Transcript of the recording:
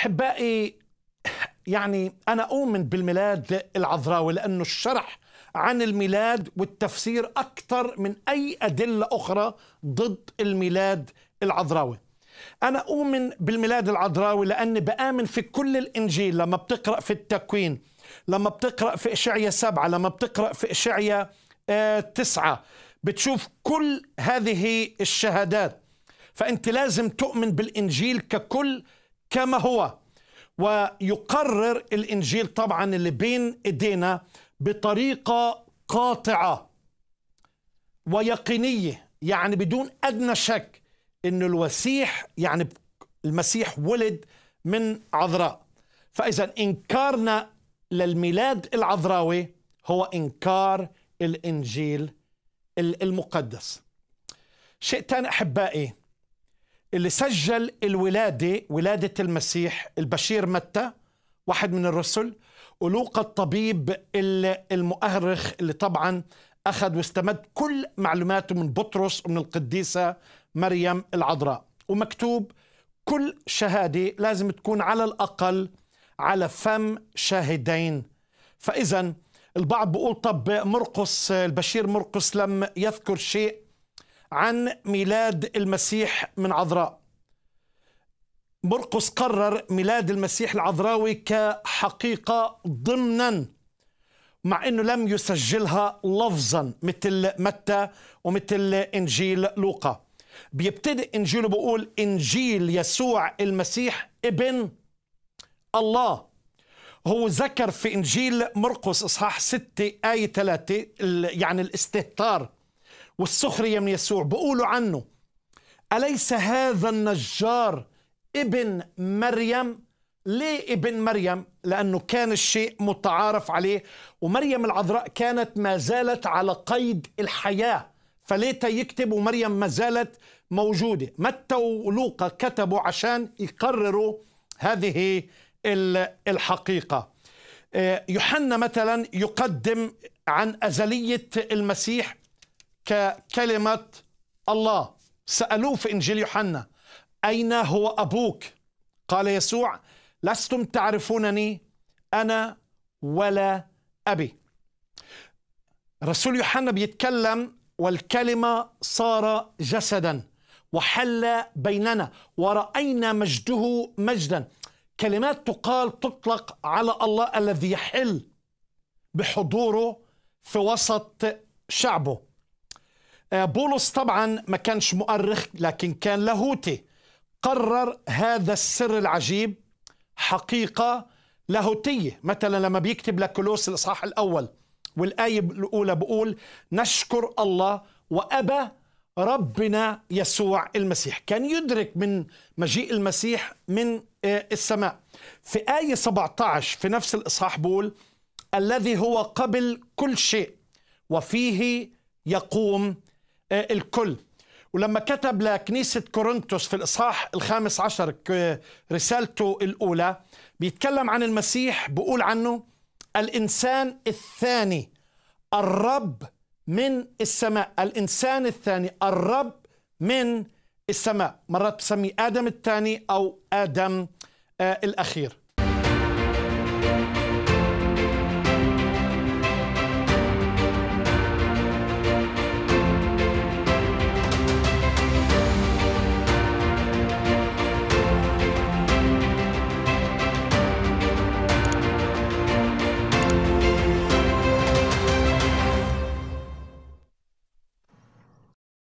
احبائي يعني انا اؤمن بالميلاد العذراوي لانه الشرح عن الميلاد والتفسير اكثر من اي ادله اخرى ضد الميلاد العذراوي أنا أؤمن بالميلاد العذراوي لأني بآمن في كل الإنجيل لما بتقرأ في التكوين لما بتقرأ في إشعية سبعة لما بتقرأ في إشعية آه، تسعة بتشوف كل هذه الشهادات فأنت لازم تؤمن بالإنجيل ككل كما هو ويقرر الانجيل طبعا اللي بين ايدينا بطريقه قاطعه ويقينيه يعني بدون ادنى شك ان الوسيح يعني المسيح ولد من عذراء فاذا انكارنا للميلاد العذراوي هو انكار الانجيل المقدس شيء ثاني احبائي اللي سجل الولادة ولادة المسيح البشير متى واحد من الرسل ولوقا الطبيب المؤرخ اللي طبعا أخذ واستمد كل معلوماته من بطرس ومن القديسة مريم العذراء ومكتوب كل شهادة لازم تكون على الأقل على فم شاهدين فإذا البعض بيقول طب مرقس البشير مرقس لم يذكر شيء عن ميلاد المسيح من عذراء مرقس قرر ميلاد المسيح العذراوي كحقيقة ضمنا مع أنه لم يسجلها لفظا مثل متى ومثل إنجيل لوقا بيبتدئ إنجيله بقول إنجيل يسوع المسيح ابن الله هو ذكر في إنجيل مرقس إصحاح 6 آية 3 يعني الاستهتار والسخرية من يسوع بقولوا عنه أليس هذا النجار ابن مريم ليه ابن مريم لأنه كان الشيء متعارف عليه ومريم العذراء كانت ما زالت على قيد الحياة فليت يكتب ومريم ما زالت موجودة متى ولوقا كتبوا عشان يقرروا هذه الحقيقة آه، يوحنا مثلا يقدم عن أزلية المسيح ككلمة الله سألوه في إنجيل يوحنا أين هو أبوك؟ قال يسوع لستم تعرفونني أنا ولا أبي رسول يوحنا بيتكلم والكلمة صار جسدا وحل بيننا ورأينا مجده مجدا كلمات تقال تطلق على الله الذي يحل بحضوره في وسط شعبه آه، بولس طبعا ما كانش مؤرخ لكن كان لاهوتي قرر هذا السر العجيب حقيقة لاهوتية مثلا لما بيكتب لكولوس الإصحاح الأول والآية الأولى بقول نشكر الله وأبى ربنا يسوع المسيح كان يدرك من مجيء المسيح من آه، السماء في آية 17 في نفس الإصحاح بقول الذي هو قبل كل شيء وفيه يقوم آه، الكل ولما كتب لكنيسة كورنثوس في الإصحاح الخامس عشر رسالته الأولى بيتكلم عن المسيح بيقول عنه الإنسان الثاني الرب من السماء الإنسان الثاني الرب من السماء مرات بسميه آدم الثاني أو آدم آه، الأخير